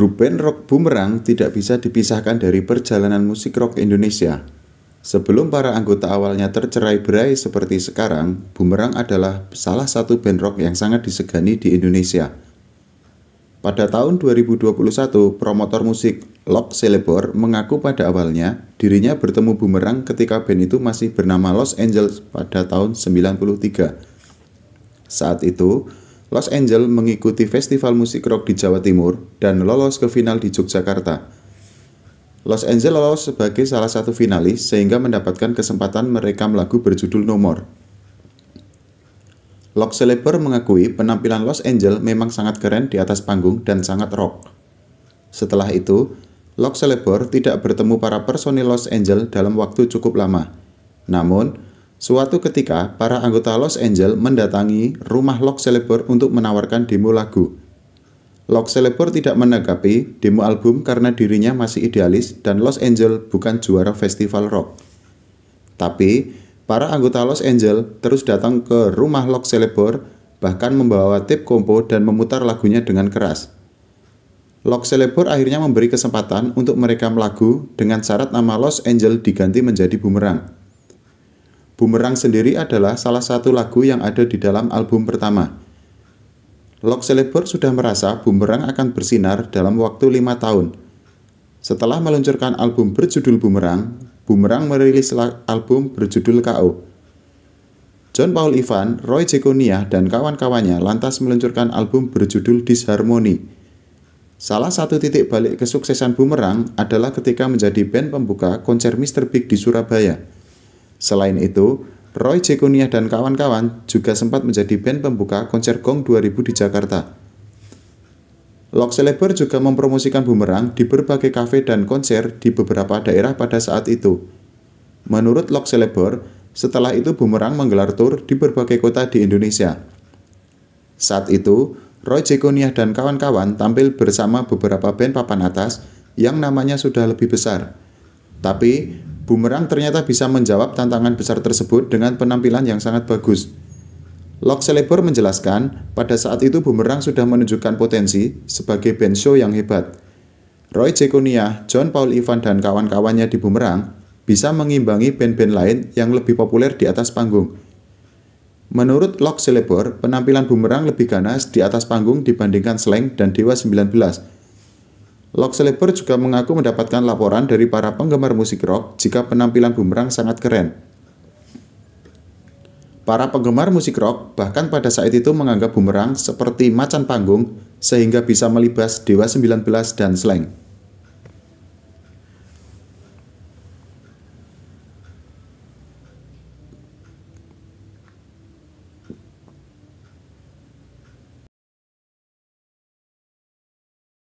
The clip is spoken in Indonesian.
Grup band rock Bumerang tidak bisa dipisahkan dari perjalanan musik rock Indonesia. Sebelum para anggota awalnya tercerai berai seperti sekarang, Bumerang adalah salah satu band rock yang sangat disegani di Indonesia. Pada tahun 2021, promotor musik Lok Celebor mengaku pada awalnya dirinya bertemu Bumerang ketika band itu masih bernama Los Angeles pada tahun 93. Saat itu, Los Angeles mengikuti festival musik rock di Jawa Timur dan lolos ke final di Yogyakarta. Los Angeles lolos sebagai salah satu finalis sehingga mendapatkan kesempatan merekam lagu berjudul No Lock Celeber mengakui penampilan Los Angeles memang sangat keren di atas panggung dan sangat rock. Setelah itu, Lock Celeber tidak bertemu para personil Los Angeles dalam waktu cukup lama. Namun, Suatu ketika, para anggota Los Angeles mendatangi rumah Lock Celeborn untuk menawarkan demo lagu. Lock Celeborn tidak menanggapi demo album karena dirinya masih idealis dan Los Angeles bukan juara festival rock. Tapi, para anggota Los Angeles terus datang ke rumah Lock Celeborn bahkan membawa tip kompo dan memutar lagunya dengan keras. Lock Celebor akhirnya memberi kesempatan untuk merekam lagu dengan syarat nama Los Angeles diganti menjadi bumerang. Bumerang sendiri adalah salah satu lagu yang ada di dalam album pertama. Lock Celebor sudah merasa Bumerang akan bersinar dalam waktu lima tahun. Setelah meluncurkan album berjudul Bumerang, Bumerang merilis album berjudul KO. John Paul Ivan, Roy Jekonia, dan kawan-kawannya lantas meluncurkan album berjudul Disharmoni. Salah satu titik balik kesuksesan Bumerang adalah ketika menjadi band pembuka konser Mr. Big di Surabaya – Selain itu, Roy Jekuniah dan kawan-kawan juga sempat menjadi band pembuka konser Gong 2000 di Jakarta. Lock Celeber juga mempromosikan bumerang di berbagai kafe dan konser di beberapa daerah pada saat itu. Menurut Lock Celeber, setelah itu bumerang menggelar tur di berbagai kota di Indonesia. Saat itu, Roy Jekonia dan kawan-kawan tampil bersama beberapa band papan atas yang namanya sudah lebih besar. Tapi, Bumerang ternyata bisa menjawab tantangan besar tersebut dengan penampilan yang sangat bagus. Lok Celebor menjelaskan, pada saat itu Bumerang sudah menunjukkan potensi sebagai band show yang hebat. Roy Jekonia, John Paul Ivan, dan kawan-kawannya di Bumerang bisa mengimbangi band-band lain yang lebih populer di atas panggung. Menurut Lok Celebor, penampilan bumerang lebih ganas di atas panggung dibandingkan Slang dan Dewa 19 Lock Celeber juga mengaku mendapatkan laporan dari para penggemar musik rock jika penampilan bumerang sangat keren. Para penggemar musik rock bahkan pada saat itu menganggap bumerang seperti macan panggung sehingga bisa melibas Dewa 19 dan Slank.